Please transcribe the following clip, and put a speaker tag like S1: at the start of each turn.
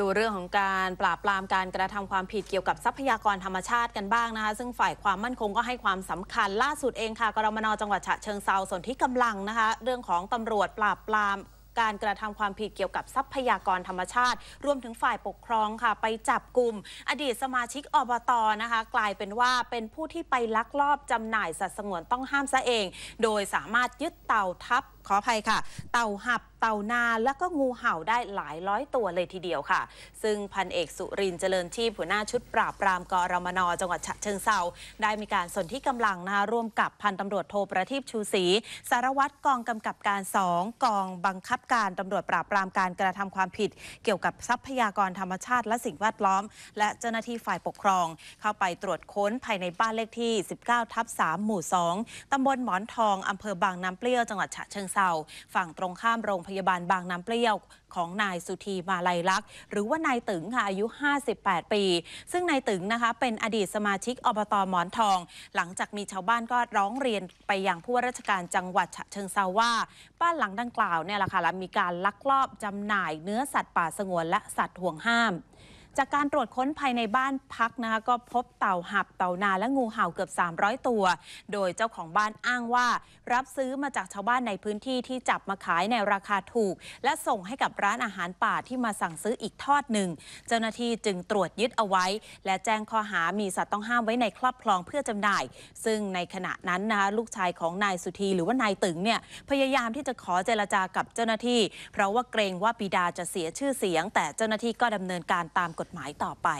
S1: ดูเรื่องของการปราบปรามการกระทำความผิดเกี่ยวกับทรัพยากรธรรมชาติกันบ้างนะคะ ซึ่งฝ่ายความมั่นคงก็ให้ความสำคัญล่าสุดเองค่ะ กรมนจังหวัดฉะเชิงเซาส่วนที่กำลังนะคะ เรื่องของตำรวจปราบปรามการกระทำความผิดเกี่ยวกับทรัพยากรธรรมชาติรวมถึงฝ่ายปกครองค่ะ ไปจับกลุ่ม อดีตสมาชิกอบตนะคะ กลายเป็นว่าเป็นผู้ที่ไปลักลอบจำหน่ายสัตว์สงวนต้องห้ามซะเอง โดยสามารถยึดเต่าทับขออภัยค่ะเต่าหับเต่านาและก็งูเห่าได้หลายร้อยตัวเลยทีเดียวค่ะ ซึ่งพันเอกสุรินเจริญชีพหัวหน้าชุดปราบปรามกรมนจังหวัดฉะเชิงเซาได้มีการสนที่กำลังนะคะร่วมกับพันตำรวจโทประทีปชูศรีสารวัตรกองกำกับการสองกองบังคับการตำรวจปราบปรามการกระทำความผิดเกี่ยวกับทรัพยากรธรรมชาติและสิ่งแวดล้อม และเจ้าหน้าที่ฝ่ายปกครอง เข้าไปตรวจค้นภายในบ้านเลขที่ 19ทับ3หมู่ 2 ตำบลหมอนทองอำเภอบางน้ำเปรี้ยวจังหวัดฉะเชิงเซาลาฝั่งตรงข้ามโรงพยาบาลบางน้ำเปรี้ยวของนายสุธีมาลัยลักษ์หรือว่านายตึงค่ะอายุ 58 ปี ซึ่งนายตึงนะคะเป็นอดีตสมาชิกอบตหมอนทอง หลังจากมีชาวบ้านก็ร้องเรียนไปยังผู้ว่าราชการจังหวัดฉะเชิงเซาว่าบ้านหลังดังกล่าวเนี่ยแหละค่ะและมีการลักลอบจำหน่ายเนื้อสัตว์ป่าสงวนและสัตว์ห่วงห้ามจากการตรวจค้นภายในบ้านพักนะคะก็พบเต่าหับเต่านาและงูเห่าเกือบ 300 ตัว โดยเจ้าของบ้านอ้างว่า รับซื้อมาจากชาวบ้านในพื้นที่ที่จับมาขายในราคาถูก และส่งให้กับร้านอาหารป่าที่มาสั่งซื้ออีกทอดหนึ่ง เจ้าหน้าที่จึงตรวจยึดเอาไว้ และแจ้งข้อหามีสัตว์ต้องห้ามไว้ในครอบครองเพื่อจำหน่ายซึ่งในขณะนั้นนะคะลูกชายของนายสุธีหรือว่านายตึงเนี่ยพยายามที่จะขอเจรจากับเจ้าหน้าที่ เพราะว่าเกรงว่าปิดาจะเสียชื่อเสียง แต่เจ้าหน้าที่ก็ดำเนินการตามกฎหมายต่อไป